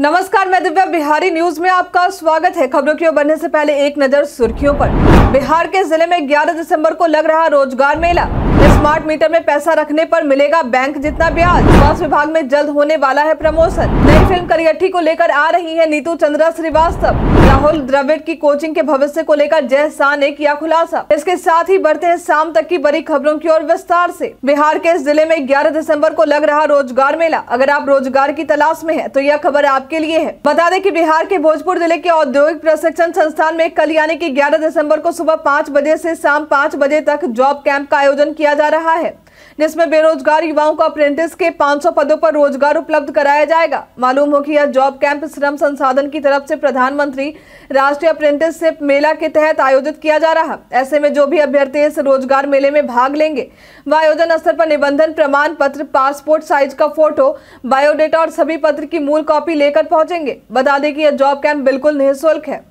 नमस्कार मैं दिव्या बिहारी न्यूज में आपका स्वागत है खबरों की ओर बढ़ने से पहले एक नजर सुर्खियों पर बिहार के जिले में 11 दिसंबर को लग रहा रोजगार मेला स्मार्ट मीटर में पैसा रखने पर मिलेगा बैंक जितना ब्याज स्वास्थ्य विभाग में जल्द होने वाला है प्रमोशन नई फिल्म करियठी को लेकर आ रही है नीतू चंद्रा श्रीवास्तव राहुल द्रविड़ की कोचिंग के भविष्य को लेकर जय शाह ने किया खुलासा इसके साथ ही बढ़ते हैं शाम तक की बड़ी खबरों की ओर विस्तार से बिहार के इस जिले में ग्यारह दिसम्बर को लग रहा रोजगार मेला अगर आप रोजगार की तलाश में है तो यह खबर आपके लिए है बता दें की बिहार के भोजपुर जिले के औद्योगिक प्रशिक्षण संस्थान में कल यानी की ग्यारह दिसम्बर को सुबह पाँच बजे ऐसी शाम पाँच बजे तक जॉब कैंप का आयोजन किया किया जा रहा है जिसमें बेरोजगार युवाओं को अप्रेंटिस के 500 पदों पर रोजगार उपलब्ध कराया जाएगा मालूम हो कि यह जॉब कैंप श्रम संसाधन की तरफ से प्रधानमंत्री राष्ट्रीय अप्रेंटिसशिप मेला के तहत आयोजित किया जा रहा ऐसे में जो भी अभ्यर्थी इस रोजगार मेले में भाग लेंगे वह आयोजन स्तर पर निबंधन प्रमाण पत्र पासपोर्ट साइज का फोटो बायोडेटा और सभी पत्र की मूल कॉपी लेकर पहुंचेंगे बता दें कि यह जॉब कैंप बिल्कुल निःशुल्क है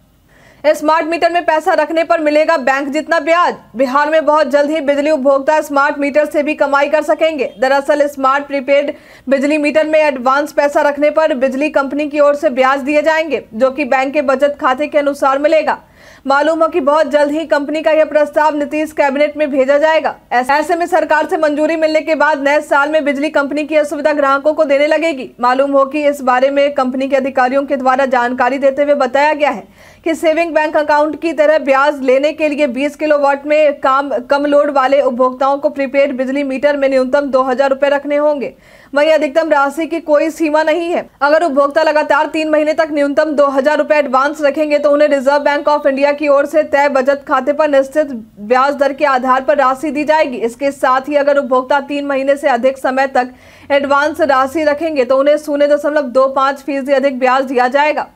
स्मार्ट मीटर में पैसा रखने पर मिलेगा बैंक जितना ब्याज बिहार में बहुत जल्द ही बिजली उपभोक्ता स्मार्ट मीटर से भी कमाई कर सकेंगे दरअसल स्मार्ट प्रीपेड बिजली मीटर में एडवांस पैसा रखने पर बिजली कंपनी की ओर से ब्याज दिए जाएंगे जो कि बैंक के बचत खाते के अनुसार मिलेगा मालूम हो कि बहुत जल्द ही कंपनी का यह प्रस्ताव नीतीश कैबिनेट में भेजा जाएगा ऐसे में सरकार से मंजूरी मिलने के बाद नए साल में बिजली कंपनी की असुविधा ग्राहकों को देने लगेगी मालूम हो कि इस बारे में कंपनी के अधिकारियों के द्वारा जानकारी देते हुए बताया गया है कि सेविंग बैंक अकाउंट की तरह ब्याज लेने के लिए 20 किलोवाट में काम कम लोड वाले उपभोक्ताओं को प्रीपेड बिजली मीटर में न्यूनतम दो हजार रुपए रखने होंगे वहीं अधिकतम राशि की कोई सीमा नहीं है अगर उपभोक्ता लगातार तीन महीने तक न्यूनतम दो हजार रुपए एडवांस रखेंगे तो उन्हें रिजर्व बैंक ऑफ इंडिया की ओर से तय बचत खाते पर निश्चित ब्याज दर के आधार पर राशि दी जाएगी इसके साथ ही अगर उपभोक्ता तीन महीने से अधिक समय तक एडवांस राशि रखेंगे तो उन्हें शून्य दशमलव दो पाँच फीसदी अधिक ब्याज दिया जाएगा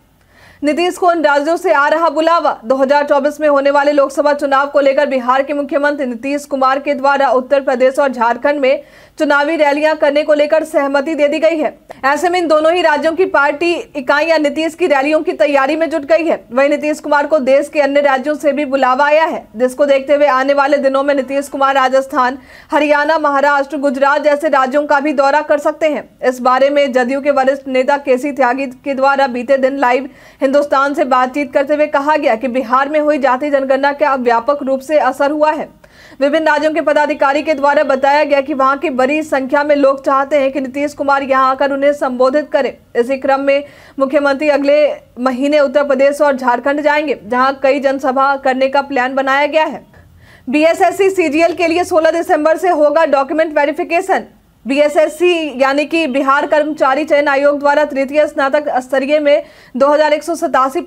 नीतीश को इन राज्यों से आ रहा बुलावा 2024 में होने वाले लोकसभा चुनाव को लेकर बिहार के मुख्यमंत्री नीतीश कुमार के द्वारा उत्तर प्रदेश और झारखंड में चुनावी रैलियां करने को लेकर सहमति दे दी गई है ऐसे में इन दोनों ही राज्यों की पार्टी इकाइयां नीतीश की रैलियों की तैयारी में जुट गई है वही नीतीश कुमार को देश के अन्य राज्यों से भी बुलावा आया है जिसको देखते हुए आने वाले दिनों में नीतीश कुमार राजस्थान हरियाणा महाराष्ट्र गुजरात जैसे राज्यों का भी दौरा कर सकते हैं इस बारे में जदयू के वरिष्ठ नेता के सी त्यागी के द्वारा बीते दिन लाइव हिंदुस्तान से बातचीत करते हुए कहा गया कि बिहार में हुई जाति जनगणना का व्यापक रूप से असर हुआ है विभिन्न राज्यों के पदाधिकारी के द्वारा बताया गया कि वहां की बड़ी संख्या में लोग चाहते हैं कि नीतीश कुमार यहां आकर उन्हें संबोधित करें इसी क्रम में मुख्यमंत्री अगले महीने उत्तर प्रदेश और झारखंड जाएंगे जहां कई जनसभा करने का प्लान बनाया गया है बीएसएससी सीजीएल के लिए 16 दिसंबर से होगा डॉक्यूमेंट वेरिफिकेशन बीएसएससी यानी कि बिहार कर्मचारी चयन आयोग द्वारा तृतीय स्नातक स्तरीय में दो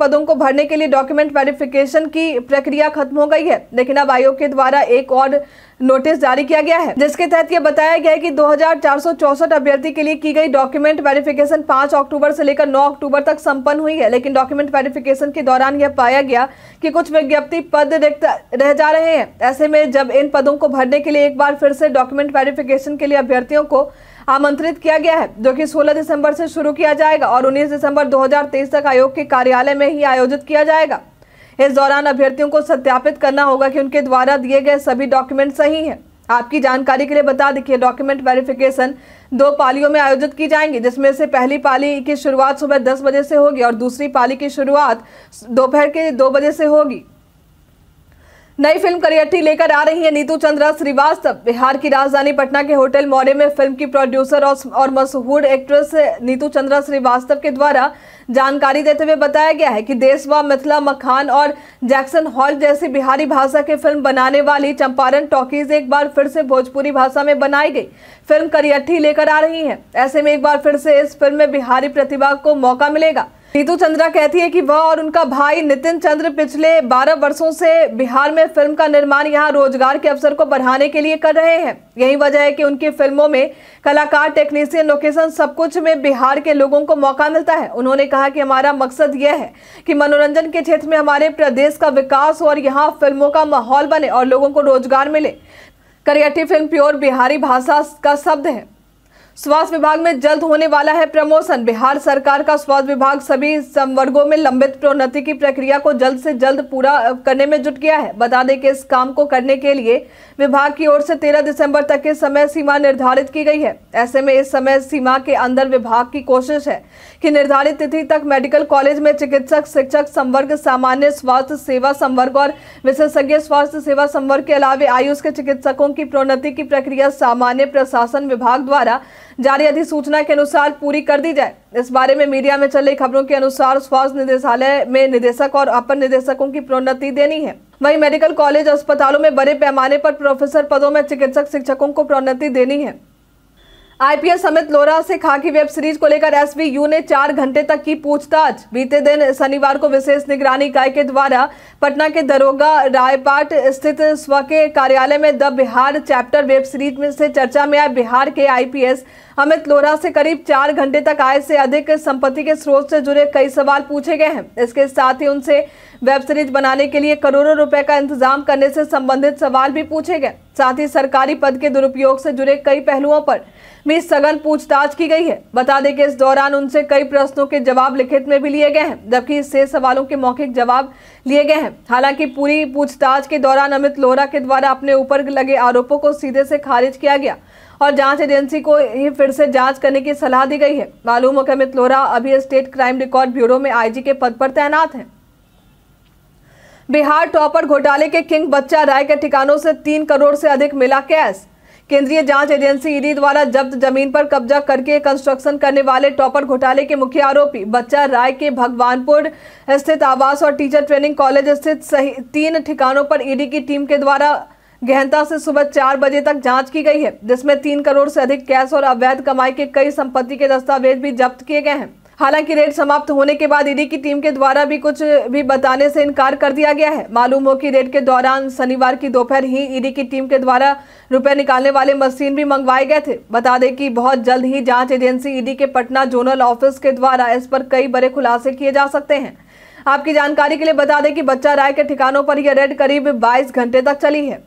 पदों को भरने के लिए डॉक्यूमेंट वेरिफिकेशन की प्रक्रिया खत्म हो गई है लेकिन अब आयोग के द्वारा एक और नोटिस जारी किया गया है जिसके तहत ये बताया गया है कि 2464 अभ्यर्थी के लिए की गई डॉक्यूमेंट वेरिफिकेशन 5 अक्टूबर से लेकर 9 अक्टूबर तक संपन्न हुई है लेकिन डॉक्यूमेंट वेरिफिकेशन के दौरान यह पाया गया कि कुछ विज्ञप्ति पद रिक्त रह जा रहे हैं ऐसे में जब इन पदों को भरने के लिए एक बार फिर से डॉक्यूमेंट वेरिफिकेशन के लिए अभ्यर्थियों को आमंत्रित किया गया है जो कि 16 दिसंबर से शुरू किया जाएगा और 19 दिसंबर 2023 तक आयोग के कार्यालय में ही आयोजित किया जाएगा इस दौरान अभ्यर्थियों को सत्यापित करना होगा कि उनके द्वारा दिए गए सभी डॉक्यूमेंट सही हैं आपकी जानकारी के लिए बता दें कि डॉक्यूमेंट वेरिफिकेशन दो पालियों में आयोजित की जाएंगी जिसमें से पहली पाली की शुरुआत सुबह दस बजे से होगी और दूसरी पाली की शुरुआत दोपहर के दो बजे से होगी नई फिल्म करियट्टी लेकर आ रही है नीतू चंद्रा श्रीवास्तव बिहार की राजधानी पटना के होटल मौर्य में फिल्म की प्रोड्यूसर और, और मशहूर एक्ट्रेस नीतू चंद्रा श्रीवास्तव के द्वारा जानकारी देते हुए बताया गया है कि देशवा मिथिला मखान और जैक्सन हॉल जैसी बिहारी भाषा की फिल्म बनाने वाली चंपारण टॉकीज एक बार फिर से भोजपुरी भाषा में बनाई गई फिल्म करियट्ठी लेकर आ रही है ऐसे में एक बार फिर से इस फिल्म में बिहारी प्रतिभा को मौका मिलेगा नीतू चंद्रा कहती है कि वह और उनका भाई नितिन चंद्र पिछले 12 वर्षों से बिहार में फिल्म का निर्माण यहां रोजगार के अवसर को बढ़ाने के लिए कर रहे हैं यही वजह है कि उनकी फिल्मों में कलाकार टेक्नीशियन लोकेशन सब कुछ में बिहार के लोगों को मौका मिलता है उन्होंने कहा कि हमारा मकसद यह है कि मनोरंजन के क्षेत्र में हमारे प्रदेश का विकास हो और यहाँ फिल्मों का माहौल बने और लोगों को रोजगार मिले करियटी फिल्म प्योर बिहारी भाषा का शब्द है स्वास्थ्य विभाग में जल्द होने वाला है प्रमोशन बिहार सरकार का स्वास्थ्य विभाग सभी संवर्गों में लंबित प्रोन्नति की प्रक्रिया को जल्द से जल्द पूरा करने में जुट गया है बता दें कि इस काम को करने के लिए विभाग की ओर से 13 दिसंबर तक की समय सीमा निर्धारित की गई है ऐसे में इस समय सीमा के अंदर विभाग की कोशिश है कि निर्धारित तिथि तक मेडिकल कॉलेज में चिकित्सक शिक्षक संवर्ग सामान्य स्वास्थ्य सेवा संवर्ग और विशेषज्ञ स्वास्थ्य सेवा संवर्ग के अलावे आयुष के चिकित्सकों की प्रोन्नति की प्रक्रिया सामान्य प्रशासन विभाग द्वारा जारी अधिसूचना के अनुसार पूरी कर दी जाए इस बारे में मीडिया में चल रही खबरों के अनुसार स्वास्थ्य निदेशालय में निदेशक और अपर निदेशकों की प्रोन्नति देनी है वहीं मेडिकल कॉलेज अस्पतालों में बड़े पैमाने पर प्रोफेसर पदों में चिकित्सक शिक्षकों को प्रोन्नति देनी है आईपीएल समित लोरा से खाकी वेब सीरीज को लेकर एसवीयू ने चार घंटे तक की पूछताछ बीते दिन शनिवार को विशेष निगरानी इकाई के द्वारा पटना के दरोगा रायपाट स्थित स्व के कार्यालय में the Bihar chapter web series में से चर्चा में आए बिहार के आईपीएस अमित लोरा से करीब चार घंटे तक आय से अधिक संपत्ति के स्रोत से जुड़े कई सवाल पूछे गए हैं इसके साथ ही उनसे वेब सीरीज बनाने के लिए करोड़ों रुपए का इंतजाम करने से संबंधित सवाल भी पूछे गए साथ ही सरकारी पद के दुरुपयोग से जुड़े कई पहलुओं पर में सघन पूछताछ की गई है बता दें कि इस दौरान उनसे कई प्रश्नों के जवाब लिखित में भी लिए गए हैं जबकि इससे सवालों के मौखिक जवाब लिए गए हैं हालांकि पूरी पूछताछ के दौरान अमित लोहरा के द्वारा अपने ऊपर लगे आरोपों को सीधे से खारिज किया गया और जांच एजेंसी को ही फिर से जांच करने की सलाह दी गई है मालूम हो कि अमित लोहरा अभी स्टेट क्राइम रिकॉर्ड ब्यूरो में आईजी के पद पर तैनात हैं बिहार टॉपर घोटाले के किंग बच्चा राय के ठिकानों से तीन करोड़ से अधिक मिला कैश केंद्रीय जांच एजेंसी ईडी द्वारा जब्त जमीन पर कब्जा करके कंस्ट्रक्शन करने वाले टॉपर घोटाले के मुख्य आरोपी बच्चा राय के भगवानपुर स्थित आवास और टीचर ट्रेनिंग कॉलेज स्थित सही तीन ठिकानों पर ईडी की टीम के द्वारा गहनता से सुबह चार बजे तक जांच की गई है जिसमें तीन करोड़ से अधिक कैश और अवैध कमाई के कई संपत्ति के दस्तावेज भी जब्त किए गए हैं हालांकि रेड समाप्त होने के बाद ईडी की टीम के द्वारा भी कुछ भी बताने से इनकार कर दिया गया है मालूम हो कि रेड के दौरान शनिवार की दोपहर ही ईडी की टीम के द्वारा रुपए निकालने वाले मशीन भी मंगवाए गए थे बता दें कि बहुत जल्द ही जांच एजेंसी ईडी के पटना जोनल ऑफिस के द्वारा इस पर कई बड़े खुलासे किए जा सकते हैं आपकी जानकारी के लिए बता दें कि बच्चा राय के ठिकानों पर यह रेड करीब 22 घंटे तक चली है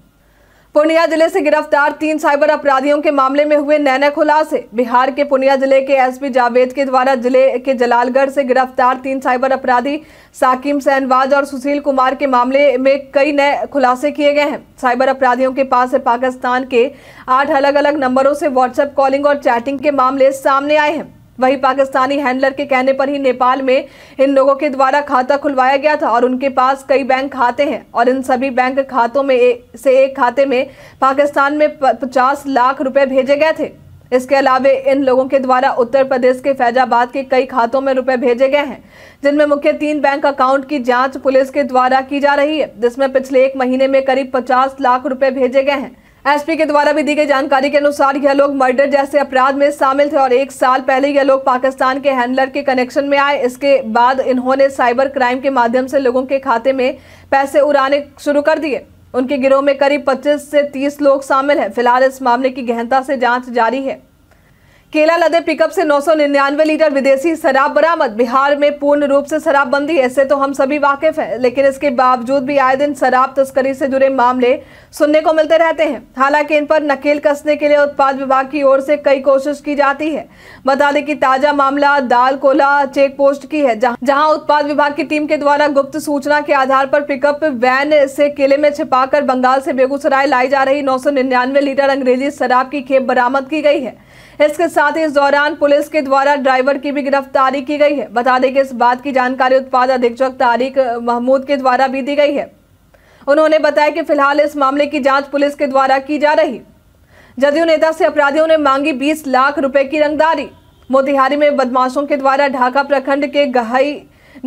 पूर्णिया जिले से गिरफ्तार तीन साइबर अपराधियों के मामले में हुए नैने खुलासे बिहार के पूर्णिया जिले के एसपी जावेद के द्वारा जिले के जलालगढ़ से गिरफ्तार तीन साइबर अपराधी साकिम सैनवाज और सुशील कुमार के मामले में कई नए खुलासे किए गए हैं साइबर अपराधियों के पास से पाकिस्तान के आठ अलग अलग नंबरों से व्हाट्सएप कॉलिंग और चैटिंग के मामले सामने आए हैं वही पाकिस्तानी हैंडलर के कहने पर ही नेपाल में इन लोगों के द्वारा खाता खुलवाया गया था और उनके पास कई बैंक खाते हैं और इन सभी बैंक खातों में ए, से एक खाते में पाकिस्तान में पचास लाख रुपए भेजे गए थे इसके अलावा इन लोगों के द्वारा उत्तर प्रदेश के फैजाबाद के कई खातों में रुपए भेजे गए हैं जिनमें मुख्य तीन बैंक अकाउंट की जांच पुलिस के द्वारा की जा रही है जिसमें पिछले एक महीने में करीब 50 लाख रुपए भेजे गए हैं एसपी के द्वारा भी दी गई जानकारी के अनुसार यह लोग मर्डर जैसे अपराध में शामिल थे और एक साल पहले यह लोग पाकिस्तान के हैंडलर के कनेक्शन में आए इसके बाद इन्होंने साइबर क्राइम के माध्यम से लोगों के खाते में पैसे उड़ाने शुरू कर दिए उनके गिरोह में करीब 25 से 30 लोग शामिल हैं फिलहाल इस मामले की गहनता से जांच जारी है केला लदे पिकअप से 999 लीटर विदेशी शराब बरामद बिहार में पूर्ण रूप से शराबबंदी ऐसे तो हम सभी वाकिफ हैं लेकिन इसके बावजूद भी आए दिन शराब तस्करी से जुड़े मामले सुनने को मिलते रहते हैं हालांकि इन पर नकेल कसने के लिए उत्पाद विभाग की ओर से कई कोशिश की जाती है बता दें कि ताजा मामला दाल कोला चेक पोस्ट की है जहाँ उत्पाद विभाग की टीम के द्वारा गुप्त सूचना के आधार पर पिकअप वैन से केले में छिपा बंगाल से बेगूसराय लाई जा रही नौ लीटर अंग्रेजी शराब की खेप बरामद की गई है इसके साथ ही इस दौरान पुलिस के द्वारा ड्राइवर की भी गिरफ्तारी की गई है बता दें कि इस बात की जानकारी उत्पाद अधीक्षक तारिक महमूद के द्वारा भी दी गई है उन्होंने बताया कि फिलहाल इस मामले की जांच पुलिस के द्वारा की जा रही जदयू नेता से अपराधियों ने मांगी बीस लाख रुपए की रंगदारी मोतिहारी में बदमाशों के द्वारा ढाका प्रखंड के गहई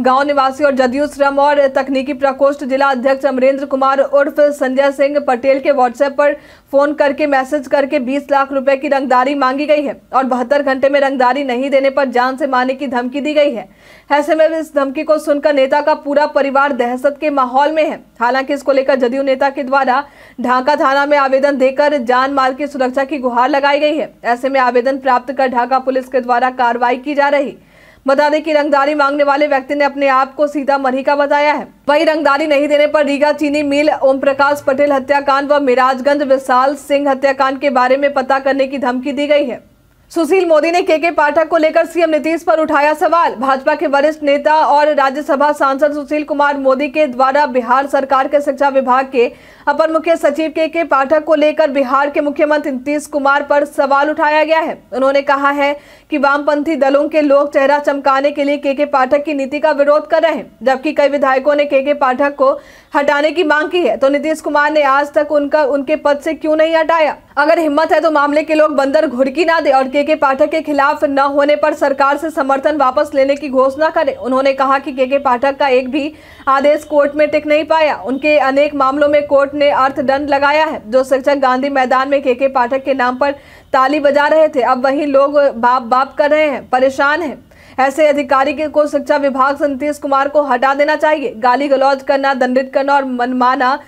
गांव निवासी और जदयू श्रम और तकनीकी प्रकोष्ठ जिला अध्यक्ष अमरेंद्र कुमार उर्फ संजय सिंह पटेल के व्हाट्सएप पर फोन करके मैसेज करके 20 लाख रुपए की रंगदारी मांगी गई है और बहत्तर घंटे में रंगदारी नहीं देने पर जान से मारने की धमकी दी गई है ऐसे में इस धमकी को सुनकर नेता का पूरा परिवार दहशत के माहौल में है हालांकि इसको लेकर जदयू नेता के द्वारा ढाका थाना में आवेदन देकर जान माल की सुरक्षा की गुहार लगाई गई है ऐसे में आवेदन प्राप्त कर ढाका पुलिस के द्वारा कार्रवाई की जा रही बता दें कि रंगदारी मांगने वाले व्यक्ति ने अपने आप को सीधा का बताया है वही रंगदारी नहीं देने पर रीगा चीनी मिल ओम प्रकाश पटेल हत्याकांड व मिराजगंज विशाल सिंह हत्याकांड के बारे में पता करने की धमकी दी गई है सुशील मोदी ने के के पाठक को लेकर सीएम नीतीश पर उठाया सवाल भाजपा के वरिष्ठ नेता और राज्यसभा सांसद सुशील कुमार मोदी के द्वारा बिहार सरकार के शिक्षा विभाग के अपर मुख्य सचिव के के पाठक को लेकर बिहार के मुख्यमंत्री नीतीश कुमार पर सवाल उठाया गया है उन्होंने कहा है कि वामपंथी दलों के लोग चेहरा चमकाने के लिए केके पाठक की नीति का विरोध कर रहे हैं जबकि कई विधायकों ने केके पाठक को हटाने की मांग की है तो नीतीश कुमार ने आज तक उनका उनके पद से क्यों नहीं हटाया अगर हिम्मत है तो मामले के लोग बंदर घुड़की ना दे और के के पाठक के खिलाफ न होने पर सरकार से समर्थन वापस लेने की घोषणा करें उन्होंने कहा कि के के पाठक का एक भी आदेश कोर्ट में टिक नहीं पाया उनके अनेक मामलों में कोर्ट ने अर्थदंड लगाया है जो शिक्षक गांधी मैदान में के के पाठक के नाम पर ताली बजा रहे थे अब वही लोग बाप बाप कर रहे हैं परेशान हैं ऐसे अधिकारी के को शिक्षा विभाग से नीतीश कुमार को हटा देना चाहिए गाली गलौज करना दंडित करना और मनमाना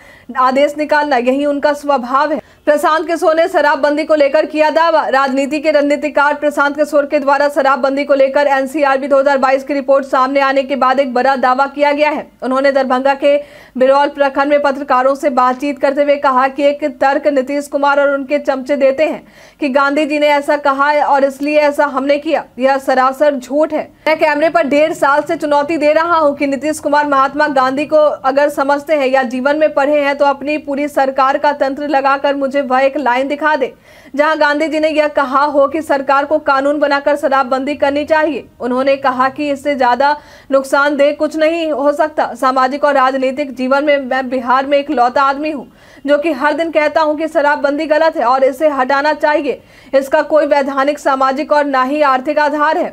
आदेश निकालना यही उनका स्वभाव है प्रशांत किशोर ने शराबबंदी को लेकर किया दावा राजनीति के रणनीतिकार प्रशांत किशोर के द्वारा शराबबंदी को लेकर एनसीआरबी 2022 की रिपोर्ट सामने आने के बाद एक बड़ा दावा किया गया है उन्होंने दरभंगा के बिरौल प्रखंड में पत्रकारों से बातचीत करते हुए कहा कि एक तर्क नीतीश कुमार और उनके चमचे देते हैं कि गांधी जी ने ऐसा कहा और इसलिए ऐसा हमने किया यह सरासर झूठ है मैं कैमरे पर डेढ़ साल से चुनौती दे रहा हूँ की नीतीश कुमार महात्मा गांधी को अगर समझते हैं या जीवन में पढ़े हैं तो अपनी पूरी सरकार का तंत्र लगाकर मुझे सचिव वह एक लाइन दिखा दे जहां गांधी जी ने यह कहा हो कि सरकार को कानून बनाकर शराबबंदी करनी चाहिए उन्होंने कहा कि इससे ज्यादा नुकसानदेह कुछ नहीं हो सकता सामाजिक और राजनीतिक जीवन में मैं बिहार में एक लौता आदमी हूँ जो कि हर दिन कहता हूँ कि शराबबंदी गलत है और इसे हटाना चाहिए इसका कोई वैधानिक सामाजिक और ना ही आर्थिक आधार है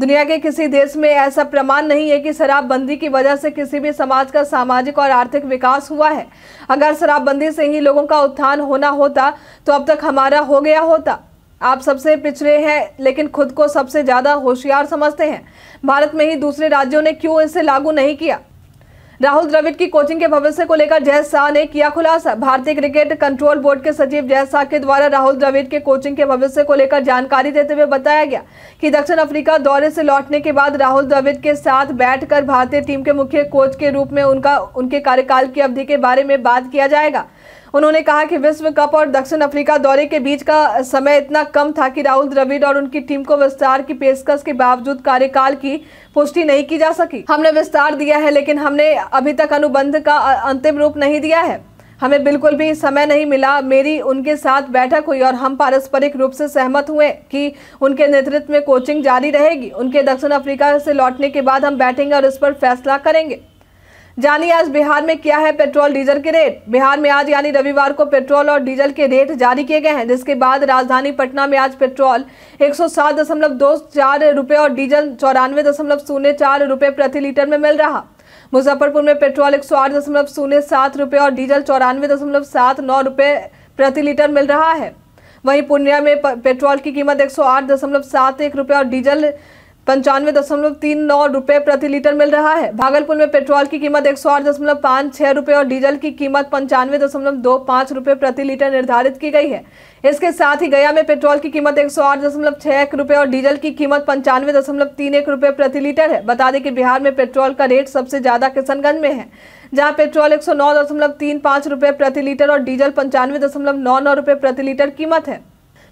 दुनिया के किसी देश में ऐसा प्रमाण नहीं है कि शराबबंदी की वजह से किसी भी समाज का सामाजिक और आर्थिक विकास हुआ है अगर शराबबंदी से ही लोगों का उत्थान होना होता तो अब तक हमारा हो गया होता आप सबसे पिछड़े हैं लेकिन खुद को सबसे ज़्यादा होशियार समझते हैं भारत में ही दूसरे राज्यों ने क्यों इसे लागू नहीं किया राहुल द्रविड़ की कोचिंग के भविष्य को लेकर जय शाह ने किया खुलासा भारतीय क्रिकेट कंट्रोल बोर्ड के सचिव जय शाह के द्वारा राहुल द्रविड़ के कोचिंग के भविष्य को लेकर जानकारी देते हुए बताया गया कि दक्षिण अफ्रीका दौरे से लौटने के बाद राहुल द्रविड़ के साथ बैठकर भारतीय टीम के मुख्य कोच के रूप में उनका उनके कार्यकाल की अवधि के बारे में बात किया जाएगा उन्होंने कहा कि विश्व कप और दक्षिण अफ्रीका दौरे के बीच का समय इतना कम था कि राहुल द्रविड़ और उनकी टीम को विस्तार की पेशकश के बावजूद कार्यकाल की पुष्टि नहीं की जा सकी हमने विस्तार दिया है लेकिन हमने अभी तक अनुबंध का अंतिम रूप नहीं दिया है हमें बिल्कुल भी समय नहीं मिला मेरी उनके साथ बैठक हुई और हम पारस्परिक रूप से सहमत हुए कि उनके नेतृत्व में कोचिंग जारी रहेगी उनके दक्षिण अफ्रीका से लौटने के बाद हम बैठेंगे और इस पर फैसला करेंगे जानिए आज बिहार में क्या है पेट्रोल डीजल के रेट बिहार में आज यानी रविवार को पेट्रोल और डीजल के रेट जारी किए गए हैं जिसके बाद राजधानी पटना में आज पेट्रोल एक सौ सात दशमलव दो चार रुपये और डीजल चौरानवे दशमलव शून्य चार प्रति लीटर में मिल रहा मुजफ्फरपुर में पेट्रोल एक सौ आठ दशमलव शून्य सात और डीजल चौरानवे दशमलव सात नौ रुपये प्रति लीटर मिल रहा है वहीं पूर्णिया में पेट्रोल की कीमत एक सौ आठ दशमलव सात एक रुपये और डीजल पंचानवे दशमलव तीन नौ रुपये प्रति लीटर मिल रहा है भागलपुर में पेट्रोल की कीमत एक सौ आठ दशमलव पाँच छः रुपये और डीजल की कीमत पंचानवे दशमलव दो पाँच रुपये प्रति लीटर निर्धारित की गई है इसके साथ ही गया में पेट्रोल की कीमत एक सौ आठ दशमलव छः एक रुपये और डीजल की कीमत पंचानवे दशमलव तीन एक रुपये प्रति लीटर है बता दें कि बिहार में पेट्रोल का रेट सबसे ज़्यादा किशनगंज में है जहाँ पेट्रोल एक सौ नौ दशमलव तीन पाँच रुपये प्रति लीटर और डीजल पंचानवे दशमलव नौ नौ रुपये प्रति लीटर कीमत है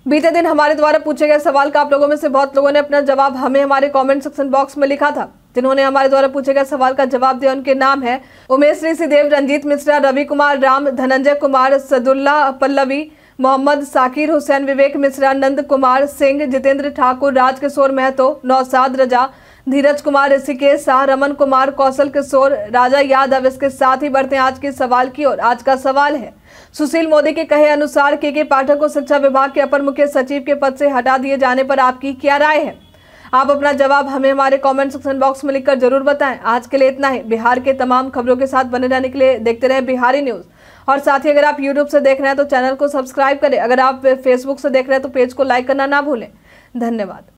बीते दिन हमारे द्वारा पूछे गए सवाल का आप लोगों में से बहुत लोगों ने अपना जवाब हमें हमारे कमेंट सेक्शन बॉक्स में लिखा था जिन्होंने हमारे द्वारा पूछे गए सवाल का जवाब दिया उनके नाम है उमेश ऋषिदेव रंजीत मिश्रा रवि कुमार राम धनंजय कुमार सदुल्ला पल्लवी मोहम्मद साकिर हुसैन विवेक मिश्रा नंद कुमार सिंह जितेंद्र ठाकुर राजकिशोर महतो नौसाद रजा धीरज कुमार ऋषिकेश शाह रमन कुमार कौशल किशोर राजा यादव इसके साथ ही बढ़ते हैं आज के सवाल की ओर आज का सवाल है सुशील मोदी के कहे अनुसार के के पाठक को शिक्षा विभाग के अपर मुख्य सचिव के पद से हटा दिए जाने पर आपकी क्या राय है आप अपना जवाब हमें हमारे कमेंट सेक्शन बॉक्स में लिखकर जरूर बताएं आज के लिए इतना ही बिहार के तमाम खबरों के साथ बने रहने के लिए देखते रहें बिहारी न्यूज़ और साथ ही अगर आप यूट्यूब से देख रहे हैं तो चैनल को सब्सक्राइब करें अगर आप फेसबुक से देख रहे हैं तो पेज को लाइक करना ना भूलें धन्यवाद